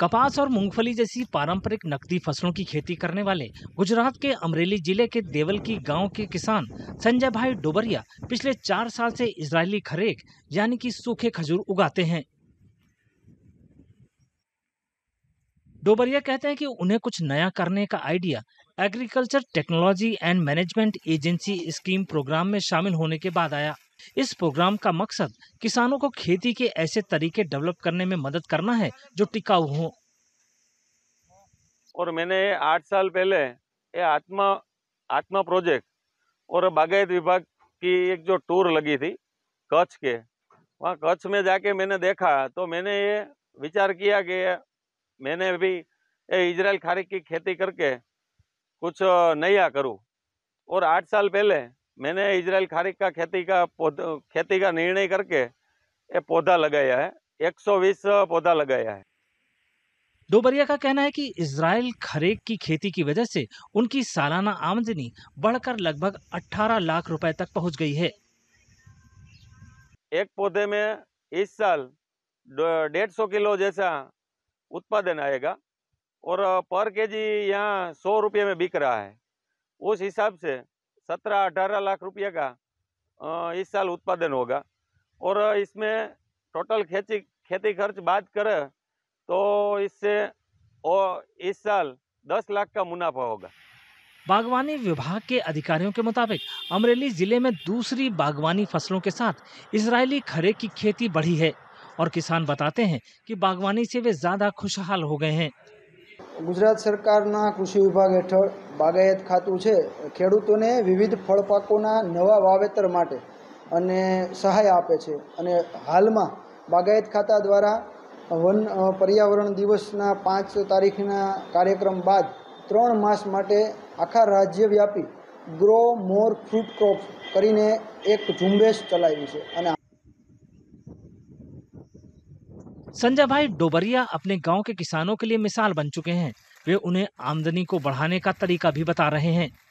कपास और मूंगफली जैसी पारंपरिक नकदी फसलों की खेती करने वाले गुजरात के अमरेली जिले के देवल की गांव के किसान संजय भाई डोबरिया पिछले चार साल से इजरायली खरेक यानी कि सूखे खजूर उगाते हैं डोबरिया कहते हैं कि उन्हें कुछ नया करने का idea agriculture technology and management agency scheme programme में शामिल होने के बाद आया इस प्रोग्राम का मकसद किसानों को खेती के ऐसे तरीके डेवलप करने में मदद करना है जो टिकाऊ हो और मैंने आठ साल पहले ये आत्मा आत्मा प्रोजेक्ट और बागायत विभाग की एक जो टूर लगी थी कच्छ के वहाँ कच्छ में जाके मैंने देखा तो मैंने ये विचार किया कि मैंने भी ये इजराइल खारिक की खेती करके कुछ नया करूँ और आठ साल पहले मैंने इजराइल खारिक का खेती का खेती का निर्णय करके ये पौधा लगाया है 120 पौधा लगाया है डोबरिया का कहना है कि इसराइल खरेक की खेती की वजह से उनकी सालाना आमदनी बढ़कर लगभग 18 लाख रुपए तक पहुंच गई है एक पौधे में इस साल डेढ़ सौ किलो जैसा उत्पादन आएगा और पर केजी यहाँ सौ रुपये में बिक रहा है उस हिसाब से सत्रह अठारह लाख रुपये का इस साल उत्पादन होगा और इसमें टोटल खेती खेती खर्च बात करें तो इससे इस साल दस लाख का मुनाफा होगा बागवानी विभाग के अधिकारियों के मुताबिक अमरेली जिले में दूसरी बागवानी फसलों के साथ इसराइली खरे की खेती बढ़ी है और किसान बताते हैं कि बागवानी से वे ज्यादा खुशहाल हो गए हैं सरकार ना कृषि विभाग हेठ બાગાયત ખાતું છે ખેડૂતોને વિવિધ ફળપાકોના નવા વાવેતર માટે અને સહાય આપે છે અને હાલમાં બાગાયત ખાતા દ્વારા વન પર્યાવરણ દિવસના પાંચ તારીખના કાર્યક્રમ બાદ ત્રણ માસ માટે આખા રાજ્યવ્યાપી ગ્રો મોર ફ્રૂટ ક્રોપ કરીને એક ઝુંબેશ ચલાવી છે અને संजय भाई डोबरिया अपने गांव के किसानों के लिए मिसाल बन चुके हैं वे उन्हें आमदनी को बढ़ाने का तरीका भी बता रहे हैं